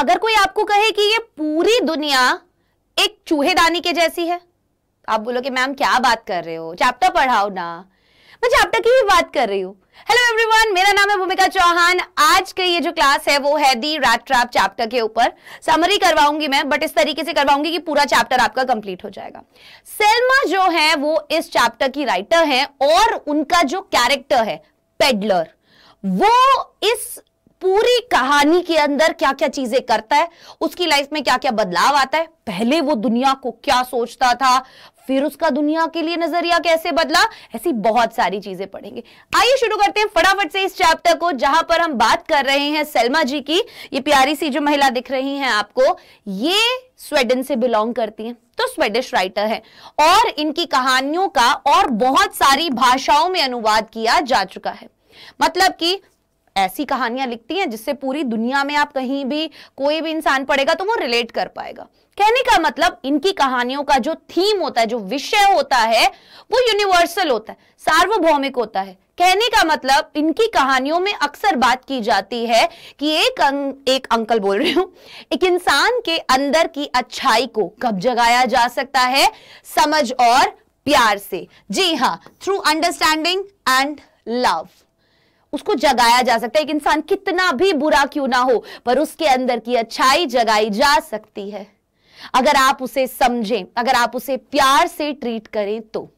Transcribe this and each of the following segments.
अगर कोई आपको कहे कि ये पूरी दुनिया एक चूहेदानी के जैसी है तो आप बोलोगे मैम क्या बात कर रहे हो चैप्टर पढ़ाओ ना मैं चैप्टर की ही बात कर रही हूँ हेलो एवरीवन मेरा नाम है भूमिका चौहान आज की ये जो क्लास है वो है दी रैट ट्रैप चैप्टर के ऊपर समरी करवाऊंगी मैं बट इस तरीके से करवाऊंगी कि पूरा चैप्टर आपका कंप्लीट हो जाएगा सेल्मा जो है वो इस चैप्टर की राइटर है और उनका जो कैरेक्टर है पेडलर वो इस पूरी कहानी के अंदर क्या क्या चीजें करता है उसकी लाइफ में क्या क्या बदलाव आता है पहले वो दुनिया को क्या सोचता था फिर उसका दुनिया के लिए नजरिया कैसे बदला ऐसी बहुत सारी चीजें पढ़ेंगे आइए शुरू करते हैं फटाफट से इस चैप्टर को जहां पर हम बात कर रहे हैं सलमा जी की ये प्यारी सी जो महिला दिख रही हैं आपको ये स्वेडन से बिलोंग करती हैं तो स्वेडिश राइटर है और इनकी कहानियों का और बहुत सारी भाषाओं में अनुवाद किया जा चुका है मतलब कि ऐसी कहानियां लिखती हैं जिससे पूरी दुनिया में आप कहीं भी कोई भी इंसान पढ़ेगा तो वो रिलेट कर पाएगा कहने का मतलब इनकी कहानियों का जो थीम होता है जो विषय होता है वो यूनिवर्सल होता है सार्वभौमिक होता है कहने का मतलब इनकी कहानियों में अक्सर बात की जाती है कि एक अं, एक अंकल बोल रही हूं एक इंसान के अंदर की अच्छाई को कब जगाया जा सकता है समझ और प्यार से जी हाँ थ्रू अंडरस्टैंडिंग एंड लव उसको जगाया जा सकता है एक इंसान कितना भी बुरा क्यों ना हो पर उसके अंदर की अच्छाई जगाई जा सकती है अगर आप उसे समझें अगर आप उसे प्यार से ट्रीट करें तो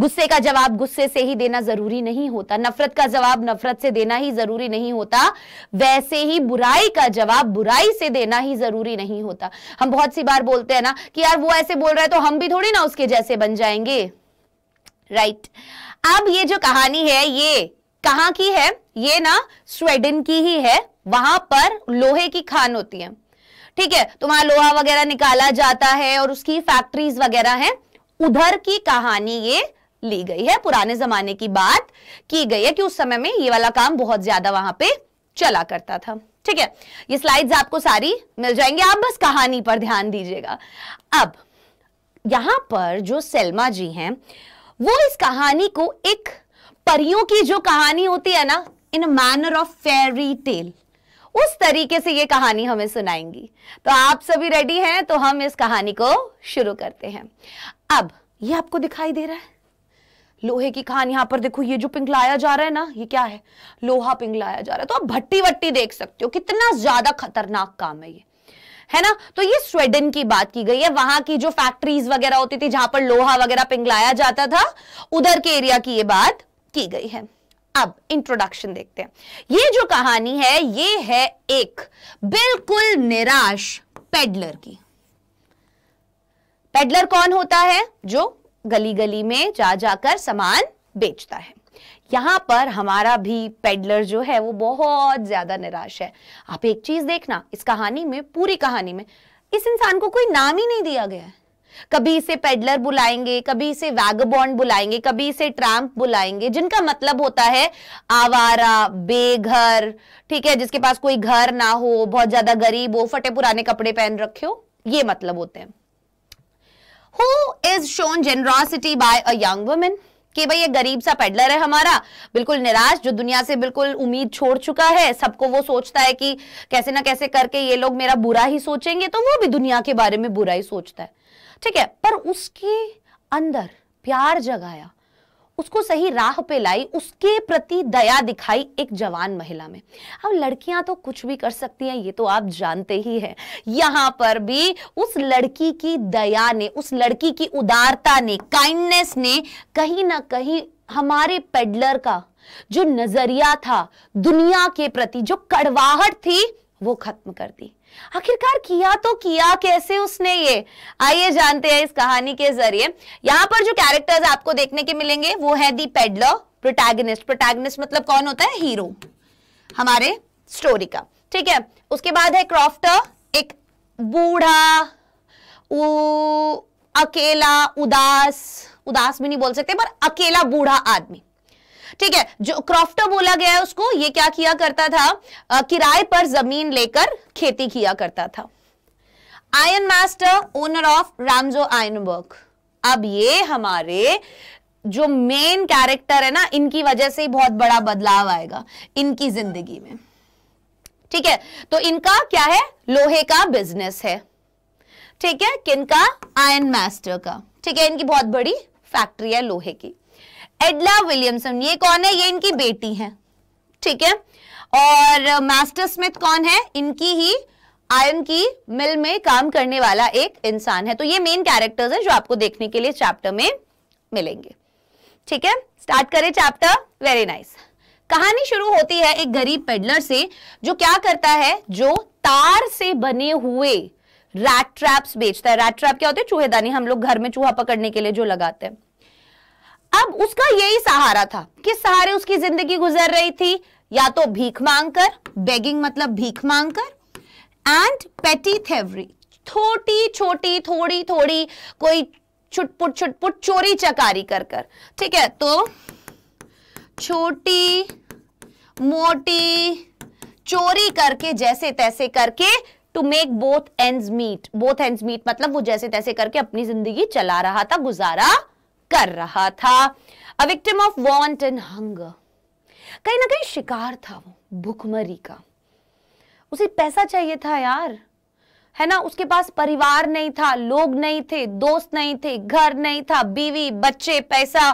गुस्से का जवाब गुस्से से ही देना जरूरी नहीं होता नफरत का जवाब नफरत से देना ही जरूरी नहीं होता वैसे ही बुराई का जवाब बुराई से देना ही जरूरी नहीं होता हम बहुत सी बार बोलते हैं ना कि यार वो ऐसे बोल रहा है तो हम भी थोड़ी ना उसके जैसे बन जाएंगे राइट right. अब ये जो कहानी है ये कहा की है ये ना स्वेडन की ही है वहां पर लोहे की खान होती है ठीक है तो वहां लोहा वगैरह निकाला जाता है और उसकी फैक्ट्रीज वगैरह हैं उधर की कहानी ये ली गई है पुराने जमाने की बात की गई है कि उस समय में ये वाला काम बहुत ज्यादा वहां पे चला करता था ठीक है ये स्लाइड्स आपको सारी मिल जाएंगी आप बस कहानी पर ध्यान दीजिएगा अब यहां पर जो सेलमा जी हैं वो इस कहानी को एक परियों की जो कहानी होती है ना in manner of fairy tale उस तरीके से ये कहानी हमें सुनाएंगी तो आप सभी रेडी हैं तो हम इस कहानी को शुरू करते हैं अब ये आपको दिखाई दे रहा है लोहे की खान यहां पर देखो ये जो पिंगलाया जा रहा है ना ये क्या है लोहा पिंगलाया जा रहा है तो आप भट्टी वट्टी देख सकते हो कितना ज्यादा खतरनाक काम है ये है ना तो ये स्वेडन की बात की गई है वहां की जो फैक्ट्रीज वगैरह होती थी जहां पर लोहा वगैरह पिंगलाया जाता था उधर के एरिया की ये बात की गई है अब इंट्रोडक्शन देखते हैं ये जो कहानी है ये है एक बिल्कुल निराश पेडलर की पेडलर कौन होता है जो गली गली में जा जाकर सामान बेचता है यहां पर हमारा भी पेडलर जो है वो बहुत ज्यादा निराश है आप एक चीज देखना इस कहानी में पूरी कहानी में इस इंसान को कोई नाम ही नहीं दिया गया है कभी इसे पेडलर बुलाएंगे कभी इसे वैगबॉन्ड बुलाएंगे कभी इसे ट्रैम्प बुलाएंगे जिनका मतलब होता है आवारा बेघर ठीक है जिसके पास कोई घर ना हो बहुत ज्यादा गरीब हो फटे पुराने कपड़े पहन रखे हो ये मतलब होते हैं who is shown generosity by a young women कि भाई ये गरीब सा पेडलर है हमारा बिल्कुल निराश जो दुनिया से बिल्कुल उम्मीद छोड़ चुका है सबको वो सोचता है कि कैसे ना कैसे करके ये लोग मेरा बुरा ही सोचेंगे तो वो भी दुनिया के बारे में बुरा ही सोचता है ठीक है पर उसके अंदर प्यार जगाया उसको सही राह पे लाई उसके प्रति दया दिखाई एक जवान महिला में अब लड़कियां तो कुछ भी कर सकती हैं ये तो आप जानते ही हैं यहां पर भी उस लड़की की दया ने उस लड़की की उदारता ने काइंडनेस ने कहीं ना कहीं हमारे पेडलर का जो नजरिया था दुनिया के प्रति जो कड़वाहट थी वो खत्म कर दी आखिरकार किया तो किया कैसे उसने ये आइए जानते हैं इस कहानी के जरिए यहां पर जो कैरेक्टर्स आपको देखने के मिलेंगे वो है दी पेडलर प्रोटैगनिस्ट प्रोटैगनिस्ट मतलब कौन होता है हीरो हमारे स्टोरी का ठीक है उसके बाद है क्रॉफ्टर एक बूढ़ा अकेला उदास उदास भी नहीं बोल सकते पर अकेला बूढ़ा आदमी ठीक है जो क्रॉफ्टर बोला गया है उसको ये क्या किया करता था किराए पर जमीन लेकर खेती किया करता था iron master owner of Ramsjo आयनबर्ग अब ये हमारे जो मेन कैरेक्टर है ना इनकी वजह से ही बहुत बड़ा बदलाव आएगा इनकी जिंदगी में ठीक है तो इनका क्या है लोहे का बिजनेस है ठीक है किनका आयन मास्टर का ठीक है इनकी बहुत बड़ी फैक्ट्री है लोहे की एडला विलियमसन ये कौन है ये इनकी बेटी है ठीक है और मास्टर स्मिथ कौन है इनकी ही आयन की मिल में काम करने वाला एक इंसान है तो ये मेन कैरेक्टर्स हैं जो आपको देखने के लिए चैप्टर में मिलेंगे ठीक है स्टार्ट करें चैप्टर वेरी नाइस कहानी शुरू होती है एक गरीब पेडलर से जो क्या करता है जो तार से बने हुए रैट ट्रैप्स बेचता है रैट ट्रैप क्या होते हैं चूहेदानी हम लोग घर में चूहा पकड़ने के लिए जो लगाते हैं अब उसका यही सहारा था किस सहारे उसकी जिंदगी गुजर रही थी या तो भीख मांगकर बेगिंग मतलब भीख मांगकर एंड पेटी थेवरी छोटी छोटी थोड़ी थोड़ी कोई छुटपुट छुटपुट चोरी चकारी कर कर ठीक है तो छोटी मोटी चोरी करके जैसे तैसे करके to make both end meet both end meet मतलब वो जैसे तैसे करके अपनी जिंदगी चला रहा था गुजारा कर रहा था a victim of want and hunger कहीं ना कहीं शिकार था वो भुखमरी का उसे पैसा चाहिए था यार है ना उसके पास परिवार नहीं था लोग नहीं थे दोस्त नहीं थे घर नहीं था बीवी बच्चे पैसा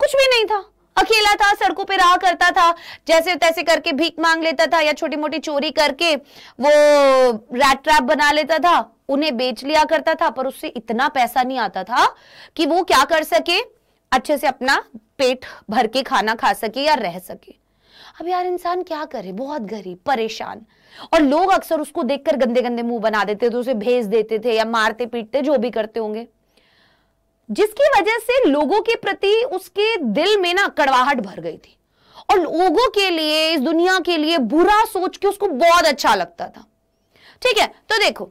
कुछ भी नहीं था अकेला था सड़कों पर राह करता था जैसे तैसे करके भीख मांग लेता था या छोटी मोटी चोरी करके वो रैट ट्रैप बना लेता था उन्हें बेच लिया करता था पर उससे इतना पैसा नहीं आता था कि वो क्या कर सके अच्छे से अपना पेट भर के खाना खा सके या रह सके अब यार इंसान क्या करे बहुत गरीब परेशान और लोग अक्सर उसको देखकर गंदे गंदे मुंह बना देते थे उसे भेज देते थे या मारते पीटते जो भी करते होंगे जिसकी वजह से लोगों के प्रति उसके दिल में ना कड़वाहट भर गई थी और लोगों के लिए इस दुनिया के लिए बुरा सोच के उसको बहुत अच्छा लगता था ठीक है तो देखो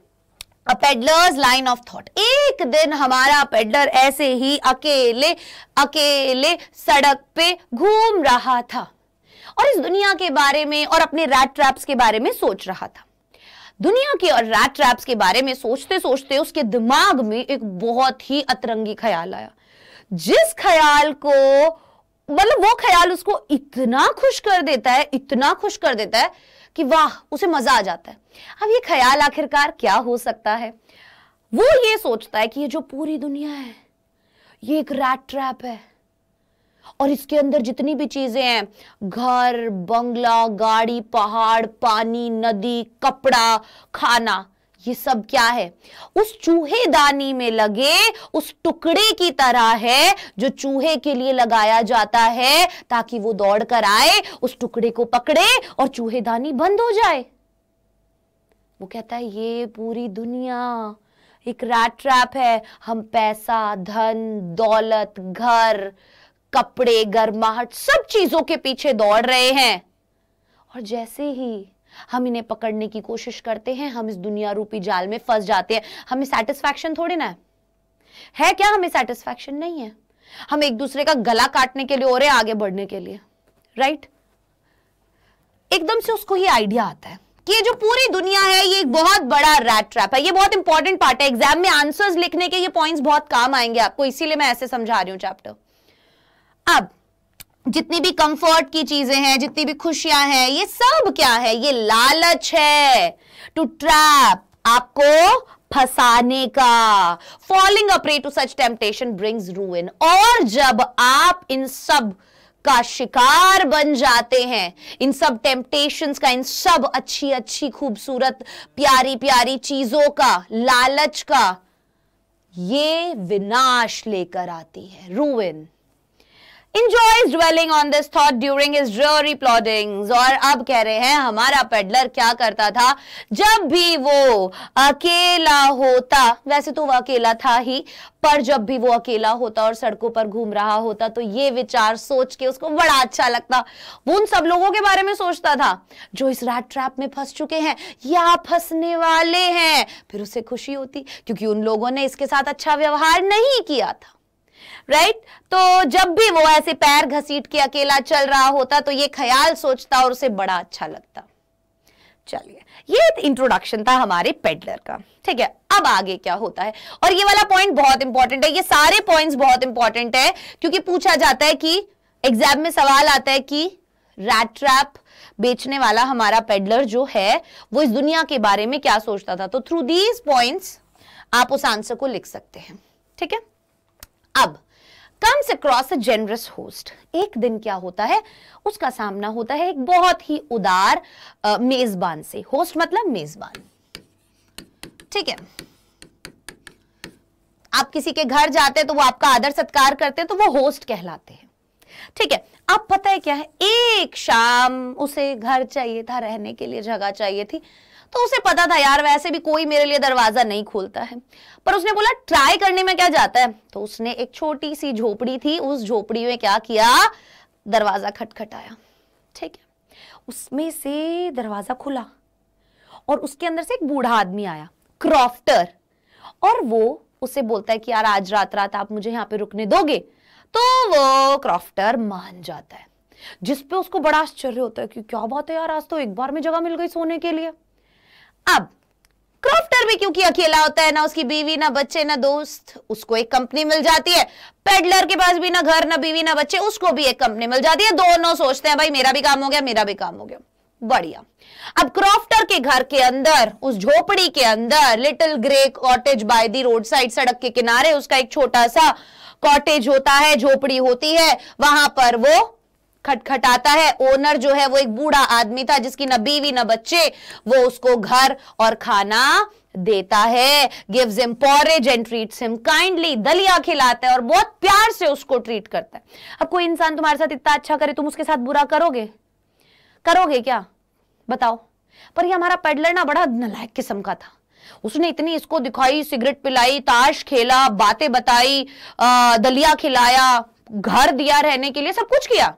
पेडलर्स लाइन ऑफ थॉट एक दिन हमारा पेडलर ऐसे ही अकेले अकेले सड़क पे घूम रहा था और इस दुनिया के बारे में और अपने रैट ट्रैप्स के बारे में सोच रहा था दुनिया के और रैट ट्रैप्स के बारे में सोचते सोचते उसके दिमाग में एक बहुत ही अतरंगी ख्याल आया जिस ख्याल को मतलब वो ख्याल उसको इतना खुश कर देता है इतना खुश कर देता है कि वाह उसे मजा आ जाता है अब ये ख्याल आखिरकार क्या हो सकता है वो ये सोचता है कि ये जो पूरी दुनिया है ये एक रैट ट्रैप है और इसके अंदर जितनी भी चीजें हैं घर बंगला गाड़ी पहाड़ पानी नदी कपड़ा खाना ये सब क्या है उस चूहे दानी में लगे उस टुकड़े की तरह है जो चूहे के लिए लगाया जाता है ताकि वो दौड़ कर आए उस टुकड़े को पकड़े और चूहे दानी बंद हो जाए वो कहता है ये पूरी दुनिया एक रैट ट्रैप है हम पैसा धन दौलत घर कपड़े गर्माहट सब चीजों के पीछे दौड़ रहे हैं और जैसे ही हम इन्हें पकड़ने की कोशिश करते हैं हम इस दुनिया रूपी जाल में फंस जाते हैं हमें सेटिस्फैक्शन थोड़ी ना है है क्या हमें सेटिस्फैक्शन नहीं है हम एक दूसरे का गला काटने के लिए और आगे बढ़ने के लिए राइट एकदम से उसको ही आइडिया आता है कि ये जो पूरी दुनिया है ये एक बहुत बड़ा रैट ट्रैप है ये बहुत इंपॉर्टेंट पार्ट है एग्जाम में आंसर्स लिखने के ये पॉइंट्स बहुत काम आएंगे आपको इसीलिए मैं ऐसे समझा रही हूं चैप्टर अब जितनी भी कंफर्ट की चीजें हैं जितनी भी खुशियां हैं ये सब क्या है ये लालच है टू ट्रैप आपको फसाने का falling a prey to such temptation brings ruin और जब आप इन सब का शिकार बन जाते हैं इन सब टेम्पटेशन का इन सब अच्छी अच्छी खूबसूरत प्यारी प्यारी चीजों का लालच का ये विनाश लेकर आती है रूइन enjoys dwelling on this thought during his dreary ploddings और अब कह रहे हैं हमारा पेडलर क्या करता था जब भी वो अकेला होता वैसे तो वो अकेला था ही पर जब भी वो अकेला होता और सड़कों पर घूम रहा होता तो ये विचार सोच के उसको बड़ा अच्छा लगता वो उन सब लोगों के बारे में सोचता था जो इस रैट ट्रैप में फंस चुके हैं या फंसने वाले हैं फिर उसे खुशी होती क्योंकि उन लोगों ने इसके साथ अच्छा व्यवहार नहीं किया था राइट तो जब भी वो ऐसे पैर घसीट के अकेला चल रहा होता तो ये ख्याल सोचता और उसे बड़ा अच्छा लगता चलिए ये इंट्रोडक्शन था हमारे पेडलर का ठीक है अब आगे क्या होता है और ये वाला पॉइंट बहुत इंपॉर्टेंट है ये सारे पॉइंट्स बहुत इंपॉर्टेंट है क्योंकि पूछा जाता है कि एग्जाम में सवाल आता है कि रैट ट्रैप बेचने वाला हमारा पेडलर जो है वो इस दुनिया के बारे में क्या सोचता था तो थ्रू दीज पॉइंट्स आप उस आंसर को लिख सकते हैं ठीक है अब comes across a generous host एक दिन क्या होता है उसका सामना होता है एक बहुत ही उदार मेजबान से होस्ट मतलब मेजबान ठीक है आप किसी के घर जाते हैं तो वो आपका आदर सत्कार करते हैं तो वो होस्ट कहलाते हैं ठीक है अब पता है क्या है एक शाम उसे घर चाहिए था रहने के लिए जगह चाहिए थी तो उसे पता था यार वैसे भी कोई मेरे लिए दरवाजा नहीं खोलता है पर उसने बोला ट्राई करने में क्या जाता है तो उसने एक छोटी सी झोपड़ी थी उस झोपड़ी में क्या किया दरवाजा खटखटाया ठीक है उसमें से दरवाजा खुला और उसके अंदर से एक बूढ़ा आदमी आया क्रॉफ्टर और वो उसे बोलता है कि यार आज रात रात आप मुझे यहां पे रुकने दोगे तो वो क्रॉफ्टर मान जाता है जिस पे उसको बड़ा आश्चर्य होता है कि क्या बात है यार आज तो एक बार में जगह मिल गई सोने के लिए अब क्रॉफ्टर भी क्योंकि अकेला होता है ना उसकी बीवी ना बच्चे ना दोस्त उसको एक कंपनी मिल जाती है पेडलर के पास भी ना घर ना बीवी ना बच्चे उसको भी एक कंपनी मिल जाती है दोनों सोचते हैं भाई मेरा भी काम हो गया मेरा भी काम हो गया बढ़िया अब क्रॉफ्टर के घर के अंदर उस झोपड़ी के अंदर little grey cottage by the road side सड़क के किनारे उसका एक छोटा सा कॉटेज होता है झोपड़ी होती है वहां पर वो खटखटाता है ओनर जो है वो एक बूढ़ा आदमी था जिसकी न बीवी न बच्चे वो उसको घर और खाना देता है gives him porridge and treats him kindly दलिया खिलाता है और बहुत प्यार से उसको ट्रीट करता है अब कोई इंसान तुम्हारे साथ इतना अच्छा करे तुम उसके साथ बुरा करोगे करोगे क्या बताओ पर ये हमारा पेडलर ना बड़ा नलायक किस्म का था उसने इतनी इसको दिखाई सिगरेट पिलाई ताश खेला बातें बताई दलिया खिलाया घर दिया रहने के लिए सब कुछ किया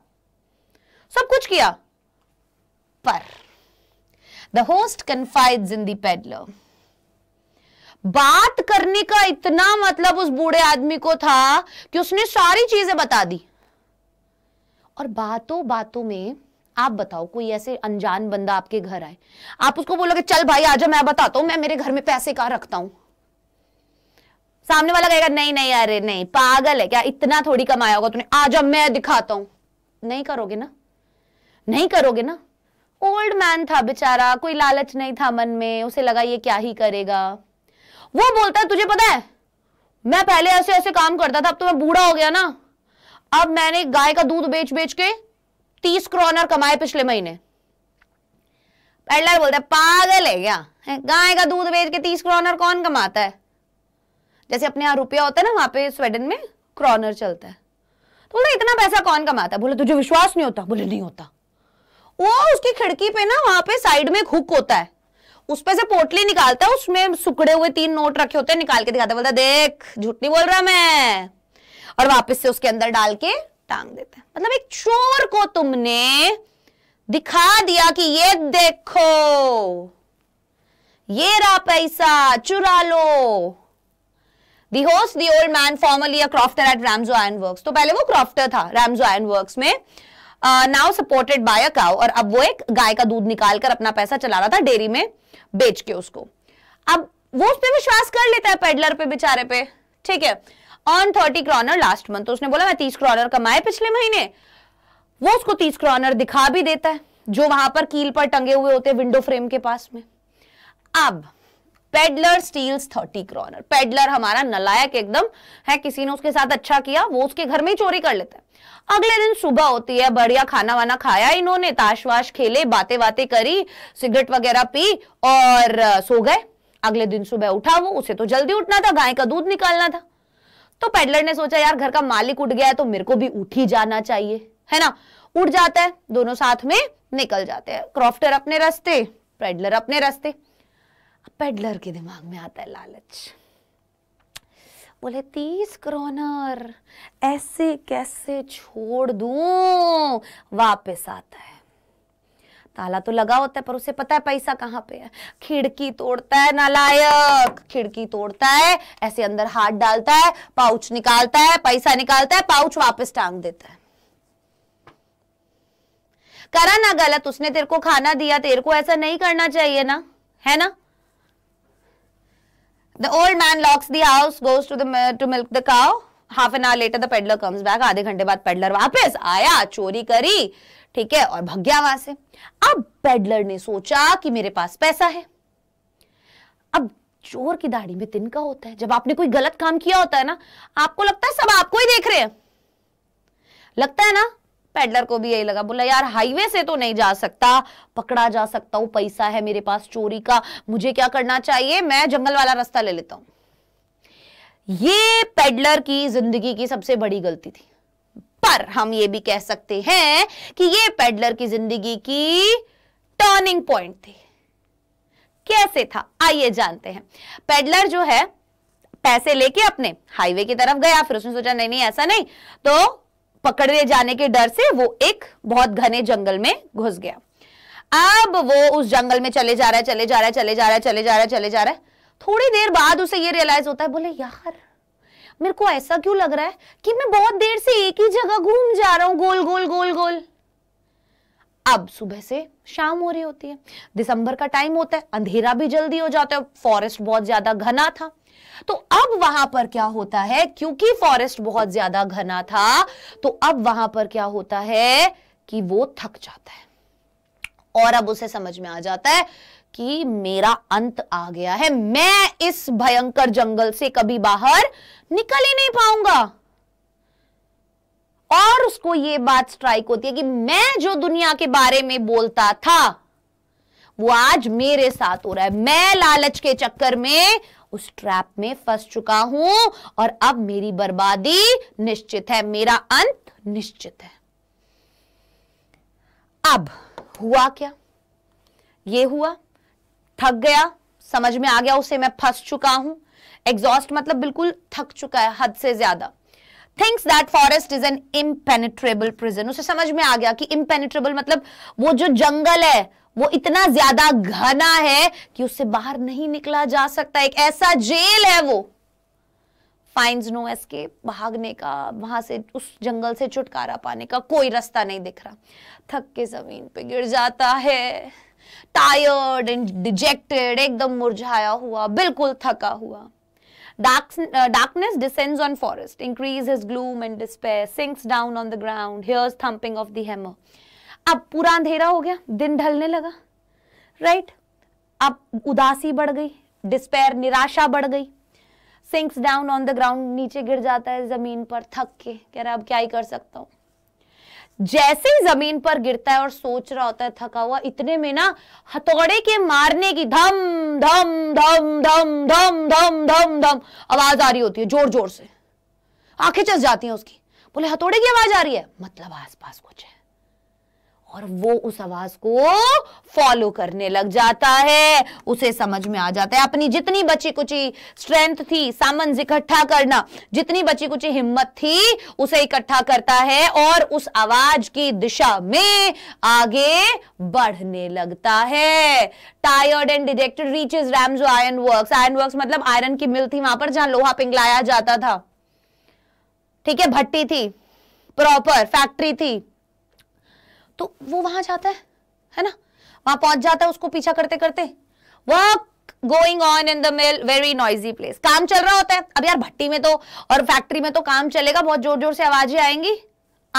सब कुछ किया पर the host confided in the peddler बात करने का इतना मतलब उस बूढ़े आदमी को था कि उसने सारी चीजें बता दी और बातों बातों में आप बताओ कोई ऐसे अनजान बंदा आपके घर आए आप उसको बोलोगे चल भाई आजा मैं बताता हूं मैं मेरे घर में पैसे कहा रखता हूं सामने वाला कहेगा नहीं नहीं अरे नहीं पागल है क्या इतना थोड़ी कमाया होगा तुमने आजा मैं दिखाता हूं नहीं करोगे ना नहीं करोगे ना ओल्ड मैन था बेचारा कोई लालच नहीं था मन में उसे लगा ये क्या ही करेगा वो बोलता है तुझे पता है मैं पहले ऐसे ऐसे काम करता था अब तो मैं बूढ़ा हो गया ना अब मैंने गाय का दूध बेच बेच के तीस क्रोनर कमाए पिछले महीने पेडलर बोलता है पागल है क्या गाय का दूध बेच के तीस क्रोनर कौन कमाता है जैसे अपने यहां रुपया होता है ना वहां पे स्वेडन में क्रॉनर चलता है तो बोला इतना पैसा कौन कमाता है बोले तुझे विश्वास नहीं होता बोले नहीं होता वो उसकी खिड़की पे ना वहां पे साइड में एक हुक होता है उस पे से पोटली निकालता है उसमें सुखड़े हुए तीन नोट रखे होते हैं निकाल के दिखाता बोलता देख झूठ नहीं बोल रहा मैं और वापस से उसके अंदर डाल के टांग देता है मतलब एक चोर को तुमने दिखा दिया कि ये देखो ये रहा पैसा चुरा लो the host the old man formerly a crofter at Ramsjo iron works तो पहले वो क्रॉफ्टर था रैमजो आयन वर्क्स में now supported by a cow और अब वो एक गाय का दूध निकालकर अपना पैसा चला रहा था डेयरी में बेच के उसको अब वो उस पर विश्वास कर लेता है पेडलर पे बेचारे पे ठीक है on thirty kronor last month तो उसने बोला मैं तीस क्रॉनर कमाए पिछले महीने वो उसको तीस क्रॉनर दिखा भी देता है जो वहां पर कील पर टंगे हुए होते विंडो फ्रेम के पास में अब peddler steals thirty kronor peddler हमारा नलायक एकदम है किसी ने उसके साथ अच्छा किया वो उसके घर में ही चोरी कर लेता है अगले दिन सुबह होती है बढ़िया खाना वाना खाया इन्होंने ताश वाश खेले बातें बातें करी सिगरेट वगैरह पी और सो गए अगले दिन सुबह उठा वो उसे तो जल्दी उठना था गाय का दूध निकालना था तो पेडलर ने सोचा यार घर का मालिक उठ गया है तो मेरे को भी उठ ही जाना चाहिए है ना उठ जाता है दोनों साथ में निकल जाते हैं क्रॉफ्टर अपने रास्ते पेडलर अपने रास्ते पेडलर के दिमाग में आता है लालच बोले तीस क्रोनर ऐसे कैसे छोड़ दूं वापस आता है ताला तो लगा होता है पर उसे पता है पैसा कहाँ पे है खिड़की तोड़ता है नालायक खिड़की तोड़ता है ऐसे अंदर हाथ डालता है पाउच निकालता है पैसा निकालता है पाउच वापस टांग देता है करा ना गलत उसने तेरे को खाना दिया तेरे को ऐसा नहीं करना चाहिए ना है ना The old man locks the house, goes to the to milk the cow. Half an hour later the peddler comes back आधे घंटे बाद पेडलर वापस आया चोरी करी ठीक है और भग गया वहां से अब पेडलर ने सोचा कि मेरे पास पैसा है अब चोर की दाढ़ी में तिनका होता है जब आपने कोई गलत काम किया होता है ना आपको लगता है सब आपको ही देख रहे हैं लगता है ना पेडलर को भी यही लगा बोला यार हाईवे से तो नहीं जा सकता पकड़ा जा सकता हूं पैसा है मेरे पास चोरी का मुझे क्या करना चाहिए मैं जंगल वाला रास्ता ले लेता हूं ये पेडलर की जिंदगी की सबसे बड़ी गलती थी पर हम ये भी कह सकते हैं कि ये पेडलर की जिंदगी की टर्निंग पॉइंट थी कैसे था आइए जानते हैं पेडलर जो है पैसे लेके अपने हाईवे की तरफ गया फिर उसने सोचा नहीं नहीं ऐसा नहीं तो पकड़े जाने के डर से वो एक बहुत घने जंगल में घुस गया अब वो उस जंगल में चले जा रहा है चले जा रहा है चले जा रहा है चले जा रहा है चले जा रहा है थोड़ी देर बाद उसे ये रियलाइज होता है बोले यार मेरे को ऐसा क्यों लग रहा है कि मैं बहुत देर से एक ही जगह घूम जा रहा हूं गोल गोल गोल गोल अब सुबह से शाम हो रही होती है दिसंबर का टाइम होता है अंधेरा भी जल्दी हो जाता है फॉरेस्ट बहुत ज्यादा घना था तो अब वहां पर क्या होता है क्योंकि फॉरेस्ट बहुत ज्यादा घना था तो अब वहां पर क्या होता है कि वो थक जाता है और अब उसे समझ में आ जाता है कि मेरा अंत आ गया है मैं इस भयंकर जंगल से कभी बाहर निकल ही नहीं पाऊंगा और उसको ये बात स्ट्राइक होती है कि मैं जो दुनिया के बारे में बोलता था वो आज मेरे साथ हो रहा है मैं लालच के चक्कर में उस ट्रैप में फंस चुका हूं और अब मेरी बर्बादी निश्चित है मेरा अंत निश्चित है अब हुआ क्या ये हुआ थक गया समझ में आ गया उसे मैं फंस चुका हूं एग्जॉस्ट मतलब बिल्कुल थक चुका है हद से ज्यादा thinks that forest is an impenetrable prison उसे समझ में आ गया कि इम्पेनिट्रेबल मतलब वो जो जंगल है वो इतना ज्यादा घना है कि उससे बाहर नहीं निकला जा सकता एक ऐसा जेल है वो फाइंड नो एस्केप भागने का वहां से उस जंगल से छुटकारा पाने का कोई रास्ता नहीं दिख रहा थक के जमीन पे गिर जाता है टायर्ड एंड डिजेक्टेड एकदम मुरझाया हुआ बिल्कुल थका हुआ descends on forest increase his gloom and despair sinks down on the ground hears thumping of the hammer अब पूरा अंधेरा हो गया दिन ढलने लगा राइट अब उदासी बढ़ गई डिस्पेयर निराशा बढ़ गई sinks down on the ground नीचे गिर जाता है जमीन पर थक के कह रहा अब क्या ही कर सकता हूं जैसे ही जमीन पर गिरता है और सोच रहा होता है थका हुआ इतने में ना हथौड़े के मारने की धम धम धम धम धम धम धम धम आवाज आ रही होती है जोर जोर से आंखें चस जाती हैं उसकी बोले हथौड़े की आवाज आ रही है मतलब आसपास कुछ है और वो उस आवाज को फॉलो करने लग जाता है उसे समझ में आ जाता है अपनी जितनी बची कुची स्ट्रेंथ थी सामंज इकट्ठा करना जितनी बची कुची हिम्मत थी उसे इकट्ठा करता है और उस आवाज की दिशा में आगे बढ़ने लगता है टायर्ड एंड डिजेक्टेड रीचेज जो आयरन वर्क आयरन वर्क मतलब आयरन की मिल थी वहां पर जहां लोहा पिंगलाया जाता था ठीक है भट्टी थी प्रॉपर फैक्ट्री थी तो वो वहां जाता है है ना वहां पहुंच जाता है उसको पीछा करते करते work going on in the mill very noisy place काम चल रहा होता है अब यार भट्टी में तो और फैक्ट्री में तो काम चलेगा बहुत जोर जोर से आवाजें आएंगी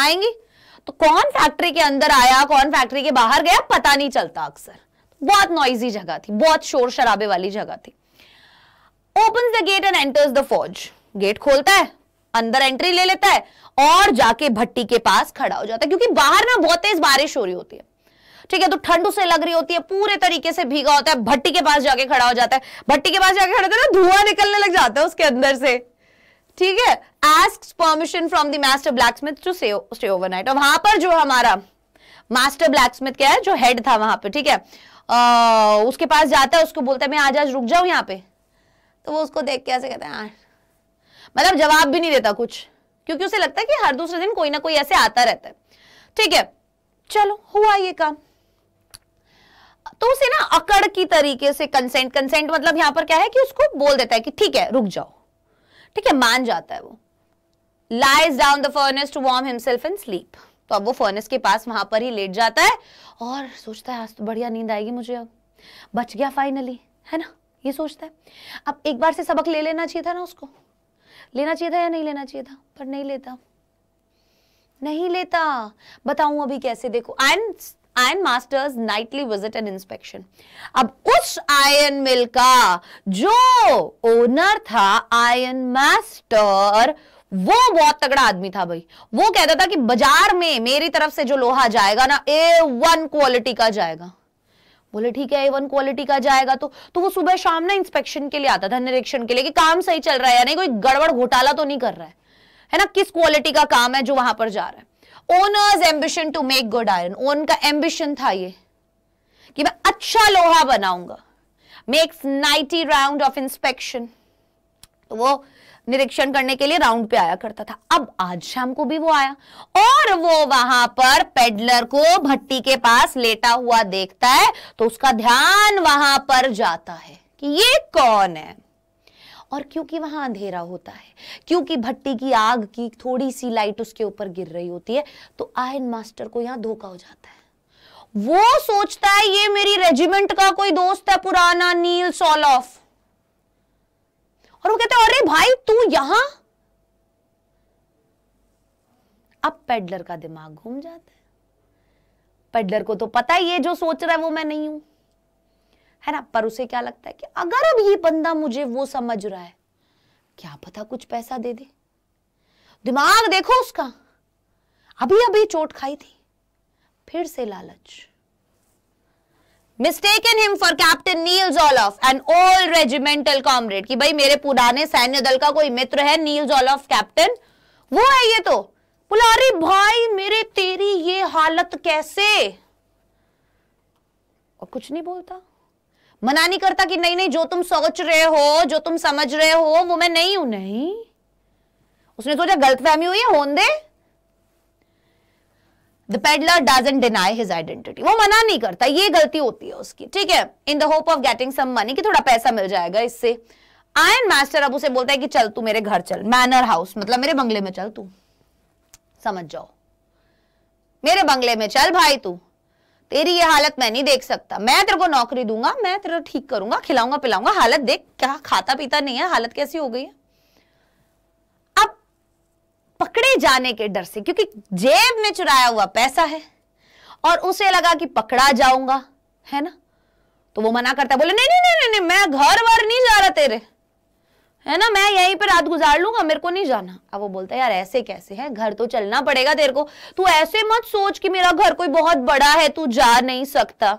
आएंगी तो कौन फैक्ट्री के अंदर आया कौन फैक्ट्री के बाहर गया पता नहीं चलता अक्सर बहुत नॉइजी जगह थी बहुत शोर शराबे वाली जगह थी open the gate and enters the forge gate खोलता है अंदर एंट्री ले लेता है और जाके भट्टी के पास खड़ा हो जाता है क्योंकि बाहर ना बहुत तेज बारिश हो रही होती है ठीक है तो ठंड उसे लग रही होती है पूरे तरीके से भीगा होता है भट्टी के पास जाके खड़ा हो जाता है भट्टी के पास जाके खड़ा होता है ना धुआं निकलने लग जाता है उसके अंदर से ठीक है ask permission from the master blacksmith to stay overnight और वहां पर जो हमारा मास्टर ब्लैक स्मिथ क्या है जो हेड था वहां पर ठीक है आ, उसके पास जाता है उसको बोलता है मैं आज आज रुक जाऊं यहाँ पे तो वो उसको देख के ऐसे कहते हैं हाँ, मतलब जवाब भी नहीं देता कुछ क्योंकि उसे लगता है कि हर दूसरे दिन कोई ना कोई ऐसे आता रहता है ठीक है चलो हुआ ये काम तो उसे ना अकड़ की तरीके से कंसेंट कंसेंट मतलब यहां पर क्या है कि उसको बोल देता है कि ठीक है रुक जाओ ठीक है मान जाता है वो lies down the furnace to warm himself and sleep तो अब वो फर्नेस के पास वहां पर ही लेट जाता है और सोचता है आज तो बढ़िया नींद आएगी मुझे अब बच गया फाइनली है ना ये सोचता है अब एक बार से सबक ले लेना चाहिए था ना उसको लेना चाहिए था या नहीं लेना चाहिए था पर नहीं लेता नहीं लेता बताऊं अभी कैसे देखो iron iron masters nightly visit and inspection अब उस आयन मिल का जो ओनर था आयन मास्टर वो बहुत तगड़ा आदमी था भाई वो कहता था कि बाजार में मेरी तरफ से जो लोहा जाएगा ना ए वन क्वालिटी का जाएगा बोले ठीक है ए वन क्वालिटी का जाएगा तो तो वो सुबह शाम ना इंस्पेक्शन के लिए आता था निरीक्षण के लिए कि काम सही चल रहा है या नहीं कोई गड़बड़ घोटाला तो नहीं कर रहा है है ना किस क्वालिटी का काम है जो वहां पर जा रहा है owner's ambition to make good iron own का एम्बिशन था ये कि मैं अच्छा लोहा बनाऊंगा makes nightly round of inspection तो वो निरीक्षण करने के लिए राउंड पे आया करता था अब आज शाम को भी वो आया और वो वहां पर पेडलर को भट्टी के पास लेटा हुआ देखता है तो उसका ध्यान वहां पर जाता है कि ये कौन है और क्योंकि वहां अंधेरा होता है क्योंकि भट्टी की आग की थोड़ी सी लाइट उसके ऊपर गिर रही होती है तो आयन मास्टर को यहाँ धोखा हो जाता है वो सोचता है ये मेरी रेजिमेंट का कोई दोस्त है पुराना नील सॉलॉफ और वो कहते हैं अरे भाई तू यहां अब पेडलर का दिमाग घूम जाता है पेडलर को तो पता ही ये जो सोच रहा है वो मैं नहीं हूं है ना पर उसे क्या लगता है कि अगर अब ये बंदा मुझे वो समझ रहा है क्या पता कुछ पैसा दे दे दिमाग देखो उसका अभी अभी चोट खाई थी फिर से लालच mistaken him for captain Nils Olof an old regimental comrade ki bhai mere purane सैन्य dal ka कोई मित्र है Nils Olof captain wo hai ye to bola are bhai mere teri ye halat kaise aur कुछ नहीं बोलता मना नहीं करता कि नहीं नहीं जो तुम सोच रहे हो जो तुम समझ रहे हो वो मैं नहीं हूं नहीं उसने सोचा गलतफहमी हुई है होन दे the peddler doesn't deny his identity वो मना नहीं करता ये गलती होती है उसकी ठीक है in the hope of getting some money कि थोड़ा पैसा मिल जाएगा इससे आयन मास्टर अब उसे बोलता है कि चल तू मेरे घर चल मैनर हाउस मतलब मेरे बंगले में चल तू समझ जाओ मेरे बंगले में चल भाई तू तेरी ये हालत मैं नहीं देख सकता मैं तेरे को नौकरी दूंगा मैं को ठीक करूंगा खिलाऊंगा पिलाऊंगा हालत देख क्या खाता पीता नहीं है हालत कैसी हो गई है पकड़े जाने के डर से क्योंकि जेब में चुराया हुआ पैसा है और उसे लगा कि पकड़ा जाऊंगा है ना तो वो मना करता है बोले नहीं नहीं नहीं नहीं मैं घर वर नहीं जा रहा तेरे है ना मैं यहीं पर रात गुजार लूंगा मेरे को नहीं जाना अब वो बोलता है यार ऐसे कैसे है घर तो चलना पड़ेगा तेरे को तू ऐसे मत सोच कि मेरा घर कोई बहुत बड़ा है तू जा नहीं सकता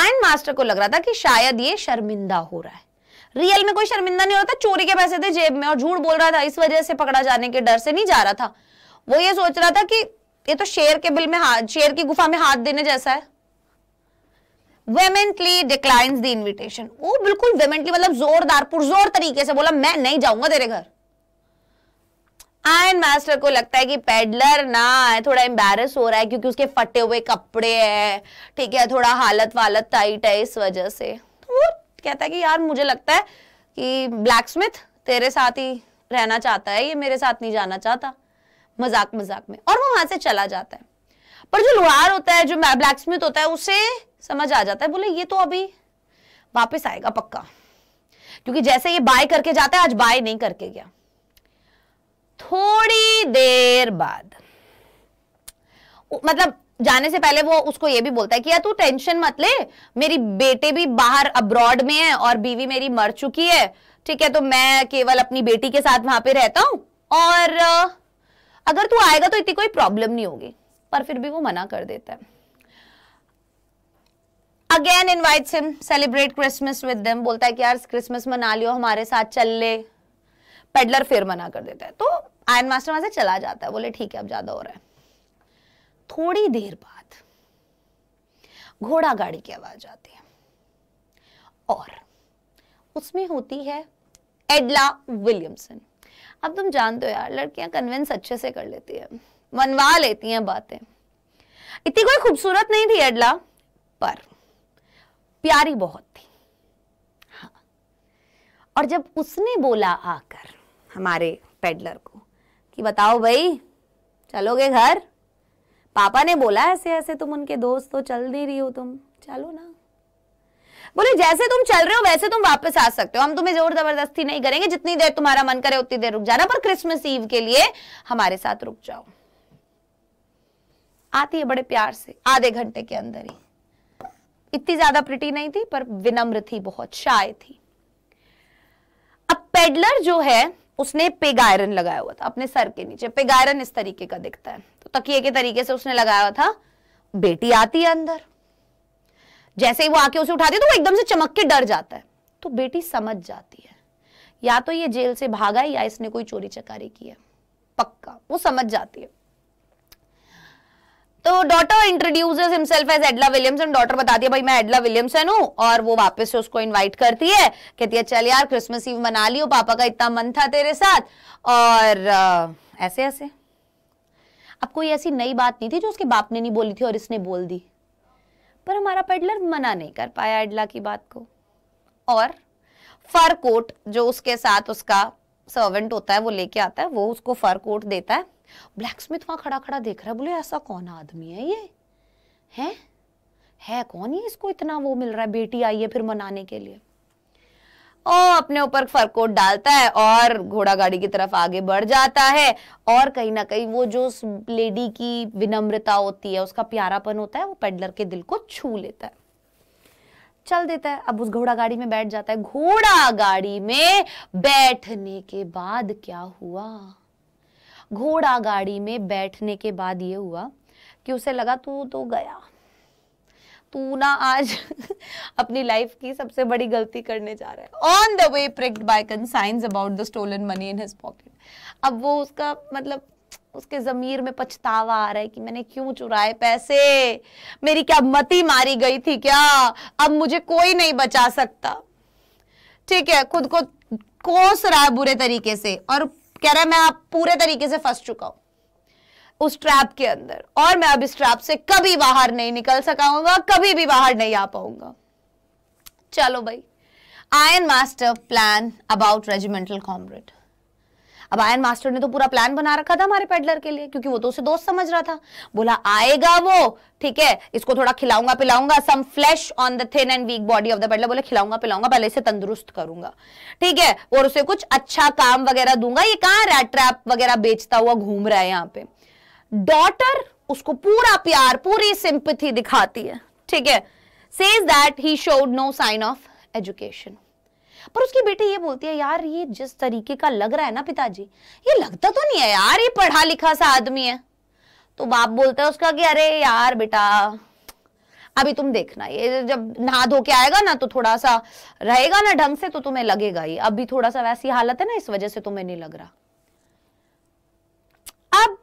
आयन मास्टर को लग रहा था कि शायद ये शर्मिंदा हो रहा है रियल में कोई शर्मिंदा नहीं होता चोरी के पैसे थे जेब में और झूठ बोल रहा था इस वजह से पकड़ा जाने के डर से नहीं जा रहा था वो ये सोच रहा था कि ये तो शेर के बिल में हाथ शेर की गुफा में हाथ देने जैसा है वेमेंटली डिक्लाइंस द इनविटेशन वो बिल्कुल वेमेंटली मतलब जोरदार पुरजोर तरीके से बोला मैं नहीं जाऊंगा तेरे घर आयन मास्टर को लगता है कि पेडलर ना है थोड़ा एम्बेरस हो रहा है क्योंकि उसके फटे हुए कपड़े हैं ठीक है थोड़ा हालत वालत टाइट है इस वजह से तो वो कहता है कि यार मुझे लगता है कि ब्लैक स्मिथ तेरे साथ ही रहना चाहता है ये मेरे साथ नहीं जाना चाहता मजाक मजाक में और वो वहां से चला जाता है पर जो लोहार होता है जो ब्लैक स्मिथ होता है उसे समझ आ जाता है बोले ये तो अभी वापस आएगा पक्का क्योंकि जैसे ये बाय करके जाता है आज बाय नहीं करके गया थोड़ी देर बाद मतलब जाने से पहले वो उसको ये भी बोलता है कि यार तू टेंशन मत ले मेरी बेटे भी बाहर अब्रॉड में है और बीवी मेरी मर चुकी है ठीक है तो मैं केवल अपनी बेटी के साथ वहां पे रहता हूं और अगर तू आएगा तो इतनी कोई प्रॉब्लम नहीं होगी पर फिर भी वो मना कर देता है again invite him celebrate Christmas with them बोलता है कि यार क्रिसमस मना लियो हमारे साथ चल ले पेडलर फिर मना कर देता है तो आयन मास्टर वहां से चला जाता है बोले ठीक है अब ज्यादा हो रहा है थोड़ी देर बाद घोड़ा गाड़ी की आवाज आती है और उसमें होती है एडला विलियमसन अब तुम जानते हो यार लड़कियां कन्विंस अच्छे से कर लेती है मनवा लेती हैं बातें इतनी कोई खूबसूरत नहीं थी एडला पर प्यारी बहुत थी हाँ और जब उसने बोला आकर हमारे पेडलर को कि बताओ भाई चलोगे घर पापा ने बोला ऐसे ऐसे तुम उनके दोस्त हो तो चल दे रही हो तुम चलो ना बोले जैसे तुम चल रहे हो वैसे तुम वापस आ सकते हो हम तुम्हें जोर जबरदस्ती नहीं करेंगे जितनी देर तुम्हारा मन करे उतनी देर रुक जाना पर क्रिसमस ईव के लिए हमारे साथ रुक जाओ आती है बड़े प्यार से आधे घंटे के अंदर ही इतनी ज्यादा प्रिटी नहीं थी पर विनम्र थी बहुत शाय थी अब पेडलर जो है उसने पिग आयरन लगाया हुआ था अपने सर के नीचे पिग आयरन इस तरीके का दिखता है तो तकिए के तरीके से उसने लगाया हुआ था बेटी आती है अंदर जैसे ही वो आके उसे उठाती है तो वो एकदम से चमक के डर जाता है तो बेटी समझ जाती है या तो ये जेल से भागा है या इसने कोई चोरी चकारी की है पक्का वो समझ जाती है तो daughter introduces himself as Edla Williamson daughter बता दिया भाई मैं एडला विलियमसन हूँ और वो वापस से उसको इनवाइट करती है कहती है चल यार क्रिसमस ईव मना लियो पापा का इतना मन था तेरे साथ और आ, ऐसे ऐसे अब कोई ऐसी नई बात नहीं थी जो उसके बाप ने नहीं बोली थी और इसने बोल दी पर हमारा पेडलर मना नहीं कर पाया एडला की बात को और फर कोट जो उसके साथ उसका सर्वेंट होता है वो लेके आता है वो उसको फर कोट देता है ब्लैक स्मिथ वहाँ खड़ा खड़ा देख रहा है बोले ऐसा कौन आदमी है ये है, है कौन ये इसको इतना वो मिल रहा है बेटी आई है फिर मनाने के लिए ओ अपने ऊपर फरकोट डालता है और घोड़ा गाड़ी की तरफ आगे बढ़ जाता है और कहीं ना कहीं वो जो उस लेडी की विनम्रता होती है उसका प्यारापन होता है वो पेडलर के दिल को छू लेता है चल देता है अब उस घोड़ा गाड़ी में बैठ जाता है घोड़ा गाड़ी में बैठने के बाद क्या हुआ घोड़ा गाड़ी में बैठने के बाद ये हुआ कि उसे लगा तू तो गया तू ना आज अपनी लाइफ की सबसे बड़ी गलती करने जा रहा है on the way pricked by conscience about the stolen money in his pocket अब वो उसका मतलब उसके ज़मीर में पछतावा आ रहा है कि मैंने क्यों चुराए पैसे मेरी क्या मती मारी गई थी क्या अब मुझे कोई नहीं बचा सकता ठीक है खुद को कोस रहा है बुरे तरीके से और कह रहा है मैं आप पूरे तरीके से फंस चुका हूं उस ट्रैप के अंदर और मैं अब इस ट्रैप से कभी बाहर नहीं निकल सकाऊंगा कभी भी बाहर नहीं आ पाऊंगा चलो भाई iron master plan about regimental comrade अब आयन मास्टर ने तो पूरा प्लान बना रखा था हमारे पेडलर के लिए क्योंकि वो तो उसे दोस्त समझ रहा था बोला आएगा वो ठीक है इसको थोड़ा खिलाऊंगा पिलाऊंगा some flesh on the thin and weak body of the peddler बोले खिलाऊंगा पिलाऊंगा पहले इसे तंदुरुस्त करूंगा ठीक है और उसे कुछ अच्छा काम वगैरह दूंगा ये कहाँ रैट ट्रैप वगैरह बेचता हुआ घूम रहा है यहाँ पे डॉटर उसको पूरा प्यार पूरी सिंपथी दिखाती है ठीक है says that he showed no sign of education पर उसकी बेटी ये बोलती है यार ये जिस तरीके का लग रहा है ना पिताजी ये लगता तो नहीं है यार ये पढ़ा लिखा सा आदमी है तो बाप बोलता है उसका कि अरे यार बेटा अभी तुम देखना ये जब नहा धो के आएगा ना तो थोड़ा सा रहेगा ना ढंग से तो तुम्हें लगेगा ही अभी थोड़ा सा वैसी हालत है ना इस वजह से तुम्हें नहीं लग रहा अब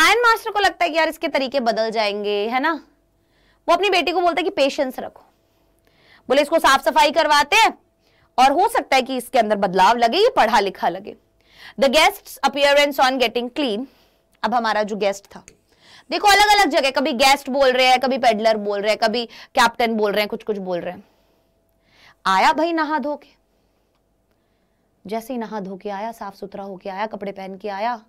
आयन मास्टर को लगता है कि यार इसके तरीके बदल जाएंगे है ना वो अपनी बेटी को बोलता है कि पेशेंस रखो बोले इसको साफ सफाई करवाते हैं और हो सकता है कि इसके अंदर बदलाव लगे ये पढ़ा लिखा लगे the guest appearance on getting clean अब हमारा जो गेस्ट था देखो अलग अलग जगह कभी गेस्ट बोल रहे हैं कभी पेडलर बोल रहे हैं कभी कैप्टन बोल रहे हैं कुछ कुछ बोल रहे हैं आया भाई नहा धो के जैसे ही नहा धो के आया साफ सुथरा होके आया कपड़े पहन के आया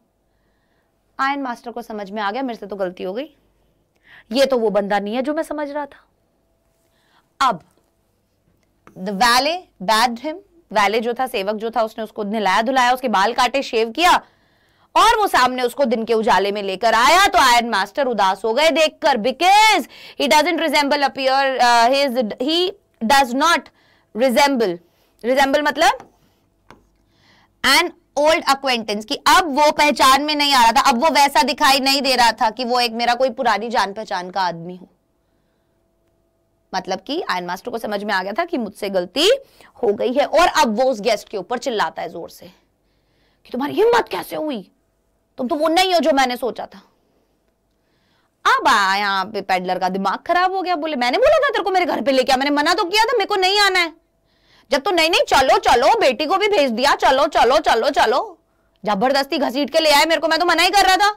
आयन मास्टर को समझ में आ गया मेरे से तो गलती हो गई ये तो वो बंदा नहीं है जो मैं समझ रहा था अब the valet bade him valet जो था सेवक जो था उसने उसको नहलाया धुलाया उसके बाल काटे शेव किया और वो सामने उसको दिन के उजाले में लेकर आया तो आयरन मास्टर उदास हो गए देखकर because he doesn't resemble appear he does not resemble resemble मतलब एन ओल्ड अक्वेंटेंस कि अब वो पहचान में नहीं आ रहा था अब वो वैसा दिखाई नहीं दे रहा था कि वो एक मेरा कोई पुरानी जान पहचान का आदमी हो मतलब कि आयन मास्टर को समझ में आ गया था कि मुझसे गलती हो गई है और अब वो उस गेस्ट के ऊपर चिल्लाता है जोर से कि तुम्हारी हिम्मत कैसे हुई तुम तो वो नहीं हो जो मैंने सोचा था अब यहाँ पे पेडलर का दिमाग खराब हो गया बोले मैंने बोला था तेरे को मेरे घर पे लेके आ मैंने मना तो किया था मेरे को नहीं आना है जब तो नहीं नहीं चलो चलो बेटी को भी भेज दिया चलो चलो चलो चलो जबरदस्ती घसीट के ले आए मेरे को मैं तो मना ही कर रहा था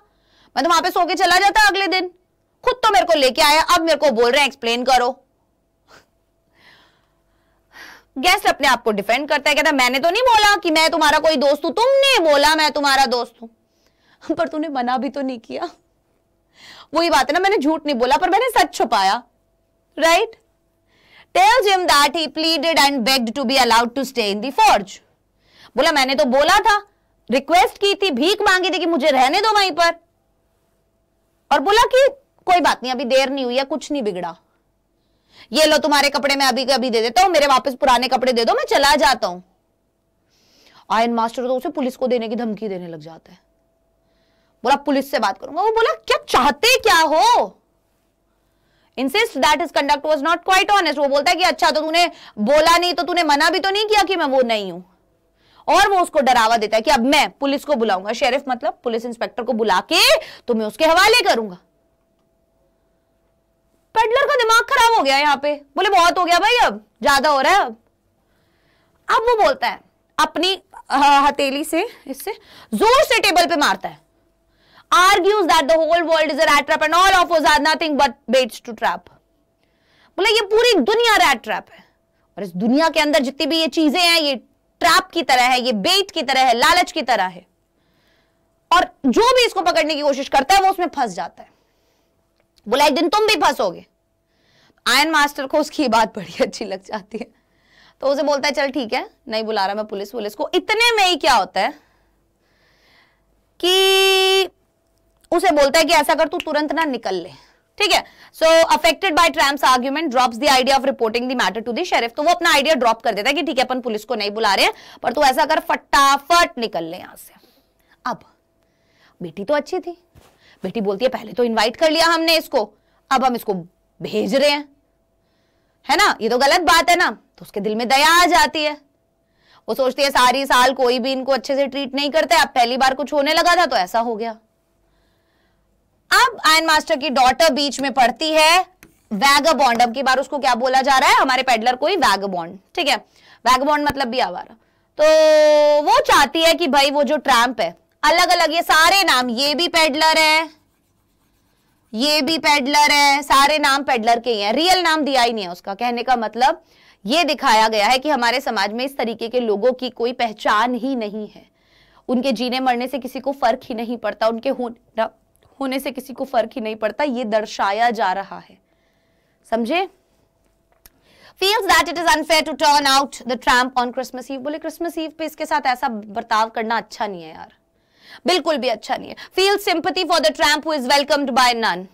मैं तो वहां पे सो के चला जाता अगले दिन खुद तो मेरे को लेके आया अब मेरे को बोल रहे हैं एक्सप्लेन करो गेस्ट अपने आप को डिफेंड करता है कहता है मैंने तो नहीं बोला कि मैं तुम्हारा कोई दोस्त हूं तुमने बोला मैं तुम्हारा दोस्त हूं पर तूने मना भी तो नहीं किया वही बात है ना मैंने झूठ नहीं बोला पर मैंने सच छुपाया right tell him that he pleaded and begged to be allowed to stay in the बोला मैंने तो बोला था रिक्वेस्ट की थी भीख मांगी थी कि मुझे रहने दो वहीं पर और बोला कि कोई बात नहीं अभी देर नहीं हुई है कुछ नहीं बिगड़ा ये लो तुम्हारे कपड़े मैं अभी अभी दे देता हूँ मेरे वापस पुराने कपड़े दे दो मैं चला जाता हूँ आयन मास्टर तो उसे पुलिस को देने की धमकी देने लग जाता है बोला पुलिस से बात करूंगा वो बोला क्या चाहते क्या हो insist that his conduct was not quite honest वो बोलता है कि अच्छा तो तूने बोला नहीं तो तूने मना भी तो नहीं किया कि मैं वो नहीं हूं और वो उसको डरावा देता है कि अब मैं पुलिस को बुलाऊंगा शेरिफ मतलब पुलिस इंस्पेक्टर को बुला के तुम्हें उसके हवाले करूंगा पेडलर का दिमाग खराब हो गया यहाँ पे बोले बहुत हो गया भाई अब ज्यादा हो रहा है अब अब वो बोलता है अपनी हथेली से इससे जोर से टेबल पे मारता है argues that the whole world is a trap and all of of us are nothing but baits to बोले ये पूरी दुनिया रैट ट्रैप है और इस दुनिया के अंदर जितनी भी ये चीजें हैं ये ट्रैप की तरह है ये बेट की तरह है लालच की तरह है और जो भी इसको पकड़ने की कोशिश करता है वो उसमें फंस जाता है बोला एक दिन तुम भी फंसोगे आयन मास्टर को उसकी बात बड़ी अच्छी लग जाती है तो उसे बोलता है चल ठीक है नहीं बुला रहा मैं पुलिस पुलिस को इतने में ही क्या होता है कि उसे बोलता है कि ऐसा कर तू तुरंत ना निकल ले ठीक है so affected by tramp's argument drops the idea of reporting the matter to the sheriff तो वो अपना आइडिया ड्रॉप कर देता है कि ठीक है अपन पुलिस को नहीं बुला रहे हैं पर तू ऐसा कर फटाफट निकल ले यहां से अब बेटी तो अच्छी थी बेटी बोलती है पहले तो इनवाइट कर लिया हमने इसको अब हम इसको भेज रहे हैं है ना ये तो गलत बात है ना तो उसके दिल में दया आ जाती है वो सोचती है सारी साल कोई भी इनको अच्छे से ट्रीट नहीं करते अब पहली बार कुछ होने लगा था तो ऐसा हो गया अब आयन मास्टर की डॉटर बीच में पढ़ती है वैगबॉन्ड अब की बार उसको क्या बोला जा रहा है हमारे पेडलर को ही बॉन्ड ठीक है वैगबॉन्ड मतलब भी आवारा तो वो चाहती है कि भाई वो जो ट्रैम्प है अलग अलग ये सारे नाम ये भी पेडलर है ये भी पेडलर है सारे नाम पेडलर के ही हैं रियल नाम दिया ही नहीं है उसका कहने का मतलब ये दिखाया गया है कि हमारे समाज में इस तरीके के लोगों की कोई पहचान ही नहीं है उनके जीने मरने से किसी को फर्क ही नहीं पड़ता उनके होने, होने से किसी को फर्क ही नहीं पड़ता ये दर्शाया जा रहा है समझे feels that it is unfair to turn out the tramp on Christmas Eve बोले क्रिसमस ईव पे इसके साथ ऐसा बर्ताव करना अच्छा नहीं है यार बिल्कुल भी अच्छा नहीं है feel sympathy for the tramp who is welcomed by none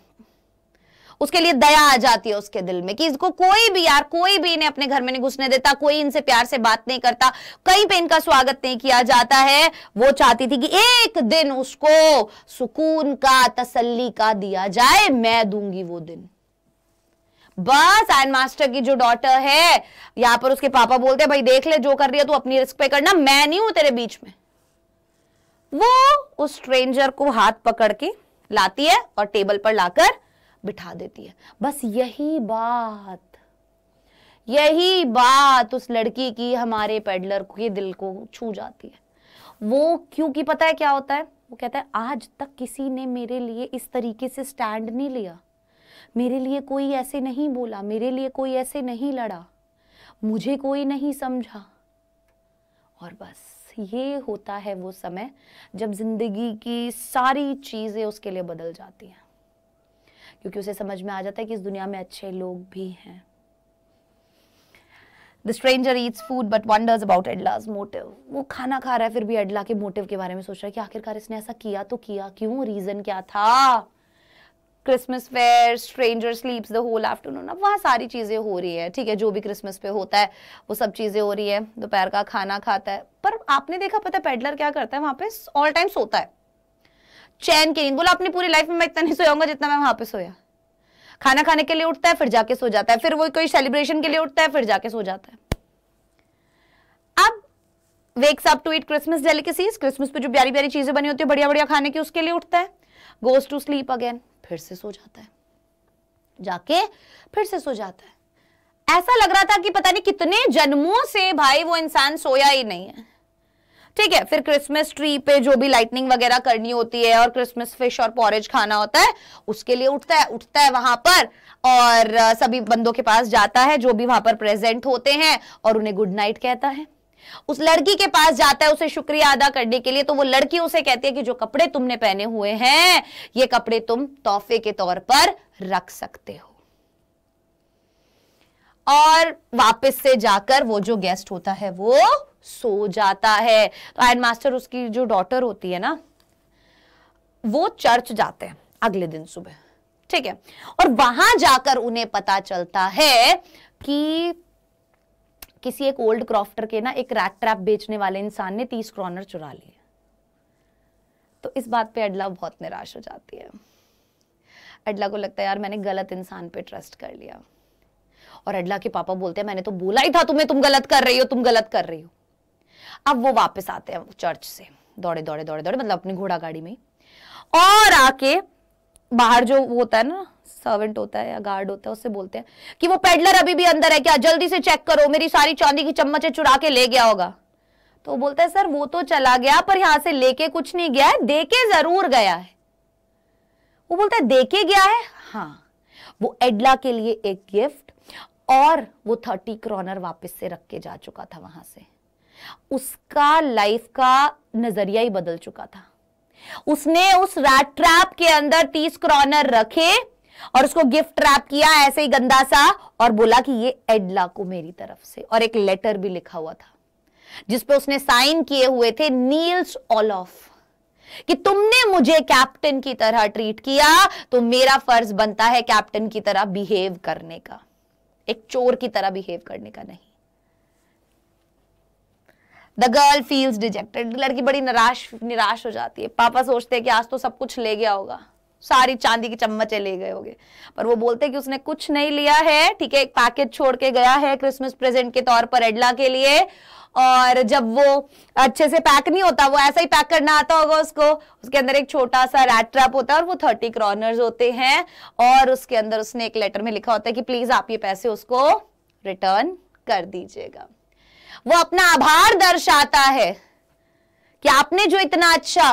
उसके लिए दया आ जाती है उसके दिल में कि इसको कोई भी यार कोई भी इन्हें अपने घर में नहीं घुसने देता कोई इनसे प्यार से बात नहीं करता कहीं पे इनका स्वागत नहीं किया जाता है वो चाहती थी कि एक दिन उसको सुकून का तसल्ली का दिया जाए मैं दूंगी वो दिन बस आयन मास्टर की जो डॉटर है यहां पर उसके पापा बोलते हैं भाई देख ले जो कर रही है तू अपनी रिस्क पे करना मैं नहीं हूं तेरे बीच में वो उस स्ट्रेंजर को हाथ पकड़ के लाती है और टेबल पर लाकर बिठा देती है बस यही बात यही बात उस लड़की की हमारे पेडलर के दिल को छू जाती है वो क्योंकि पता है क्या होता है वो कहता है आज तक किसी ने मेरे लिए इस तरीके से स्टैंड नहीं लिया मेरे लिए कोई ऐसे नहीं बोला मेरे लिए कोई ऐसे नहीं लड़ा मुझे कोई नहीं समझा और बस ये होता है वो समय जब जिंदगी की सारी चीज़ें उसके लिए बदल जाती हैं क्योंकि उसे समझ में आ जाता है कि इस दुनिया में अच्छे लोग भी हैं the stranger eats food but wonders about Edla's motive वो खाना खा रहा है फिर भी एडला के मोटिव के बारे में सोच रहा है कि आखिरकार इसने ऐसा किया तो किया क्यों रीज़न क्या था Christmas fare stranger sleeps the whole afternoon अब वहाँ सारी चीज़ें हो रही है ठीक है जो भी क्रिसमस पे होता है वो सब चीज़ें हो रही है दोपहर का खाना खाता है पर आपने देखा पता है पेडलर क्या करता है वहाँ पे ऑल टाइम सोता है चैन की नींद बोला अपनी पूरी लाइफ में मैं इतना नहीं सोयाऊंगा जितना मैं वहाँ पे सोया खाना खाने के लिए उठता है फिर जाके सो जाता है फिर वो कोई सेलिब्रेशन के लिए उठता है फिर जाके सो जाता है अब wakes up to eat Christmas delicacies Christmas पे जो प्यारी प्यारी चीज़ें बनी होती है बढ़िया बढ़िया खाने की उसके लिए उठता है गोज टू स्लीप अगेन फिर से सो जाता है जाके फिर से सो जाता है ऐसा लग रहा था कि पता नहीं कितने जन्मों से भाई वो इंसान सोया ही नहीं है ठीक है फिर क्रिसमस ट्री पे जो भी लाइटनिंग वगैरह करनी होती है और क्रिसमस फिश और पॉरेज खाना होता है उसके लिए उठता है उठता है वहां पर और सभी बंदों के पास जाता है जो भी वहां पर प्रेजेंट होते हैं और उन्हें गुड नाइट कहता है उस लड़की के पास जाता है उसे शुक्रिया अदा करने के लिए तो वो लड़की उसे कहती है कि जो कपड़े तुमने पहने हुए हैं ये कपड़े तुम तोहफे के तौर पर रख सकते हो और वापस से जाकर वो जो गेस्ट होता है वो सो जाता है आयन मास्टर उसकी जो डॉटर होती है ना वो चर्च जाते हैं अगले दिन सुबह ठीक है और वहां जाकर उन्हें पता चलता है कि किसी एक ओल्ड क्रॉफ्टर के ना एक रैक ट्रैप बेचने वाले इंसान ने तीस क्रॉनर चुरा लिए तो इस बात पे अडला बहुत निराश हो जाती है अडला को लगता है यार मैंने गलत इंसान पे ट्रस्ट कर लिया और अडला के पापा बोलते हैं मैंने तो बोला ही था तुम्हें तुम गलत कर रही हो तुम गलत कर रही हो अब वो वापस आते हैं चर्च से दौड़े दौड़े दौड़े दौड़े मतलब अपनी घोड़ा गाड़ी में और आके बाहर जो होता है ना सर्वेंट होता है या गार्ड होता है उससे बोलते हैं कि वो पेडलर अभी भी अंदर है क्या जल्दी से चेक करो मेरी सारी चांदी की चम्मचें चुरा के ले गया होगा तो वो बोलता है सर वो तो चला गया पर यहां से लेके कुछ नहीं गया है देके जरूर गया है वो बोलता है देके गया है हाँ वो एडला के लिए एक गिफ्ट और वो थर्टी क्रॉनर वापिस से रख के जा चुका था वहां से उसका लाइफ का नजरिया ही बदल चुका था उसने उस रैट ट्रैप के अंदर तीस क्रॉनर रखे और उसको गिफ्ट ट्रैप किया ऐसे ही गंदा सा और बोला कि ये एडला को मेरी तरफ से और एक लेटर भी लिखा हुआ था जिसपे उसने साइन किए हुए थे नील्स ऑलॉफ कि तुमने मुझे कैप्टन की तरह ट्रीट किया तो मेरा फर्ज बनता है कैप्टन की तरह बिहेव करने का एक चोर की तरह बिहेव करने का नहीं द गर्ल फील्स डिजेक्टेड लड़की बड़ी निराश निराश हो जाती है पापा सोचते हैं कि आज तो सब कुछ ले गया होगा सारी चांदी की चम्मचे ले गए होंगे पर वो बोलते कि उसने कुछ नहीं लिया है ठीक है एक पैकेट छोड़ के गया है क्रिसमस प्रेजेंट के तौर पर एडला के लिए और जब वो अच्छे से पैक नहीं होता वो ऐसा ही पैक करना आता होगा उसको उसके अंदर एक छोटा सा रैट ट्रैप होता है और वो थर्टी क्रॉनर्स होते हैं और उसके अंदर उसने एक लेटर में लिखा होता है कि प्लीज आप ये पैसे उसको रिटर्न कर दीजिएगा वो अपना आभार दर्शाता है कि आपने जो इतना अच्छा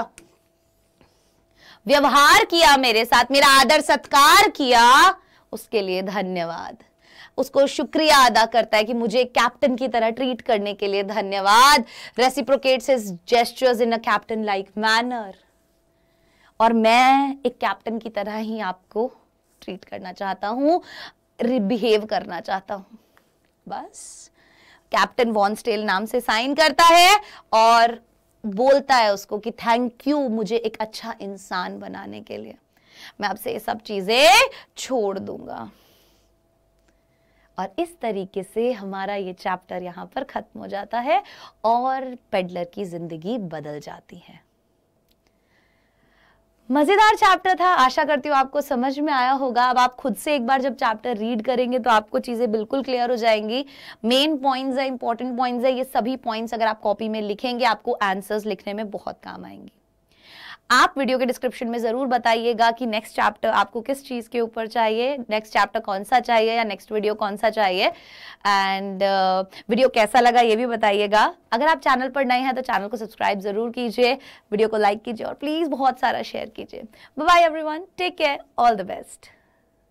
व्यवहार किया मेरे साथ मेरा आदर सत्कार किया उसके लिए धन्यवाद उसको शुक्रिया अदा करता है कि मुझे कैप्टन की तरह ट्रीट करने के लिए धन्यवाद reciprocates gestures in a captain like manner और मैं एक कैप्टन की तरह ही आपको ट्रीट करना चाहता हूं बिहेव करना चाहता हूं बस कैप्टन वॉन्स्टेल नाम से साइन करता है और बोलता है उसको कि थैंक यू मुझे एक अच्छा इंसान बनाने के लिए मैं आपसे ये सब चीजें छोड़ दूंगा और इस तरीके से हमारा ये चैप्टर यहाँ पर ख़त्म हो जाता है और पेडलर की ज़िंदगी बदल जाती है मज़ेदार चैप्टर था आशा करती हूँ आपको समझ में आया होगा अब आप खुद से एक बार जब चैप्टर रीड करेंगे तो आपको चीज़ें बिल्कुल क्लियर हो जाएंगी मेन पॉइंट्स है इंपॉर्टेंट पॉइंट्स है ये सभी पॉइंट्स अगर आप कॉपी में लिखेंगे आपको आंसर्स लिखने में बहुत काम आएंगे आप वीडियो के डिस्क्रिप्शन में ज़रूर बताइएगा कि नेक्स्ट चैप्टर आपको किस चीज़ के ऊपर चाहिए नेक्स्ट चैप्टर कौन सा चाहिए या नेक्स्ट वीडियो कौन सा चाहिए एंड वीडियो uh, कैसा लगा ये भी बताइएगा अगर आप चैनल पर नए हैं तो चैनल को सब्सक्राइब ज़रूर कीजिए वीडियो को लाइक कीजिए और प्लीज़ बहुत सारा शेयर कीजिए bye every take care all the best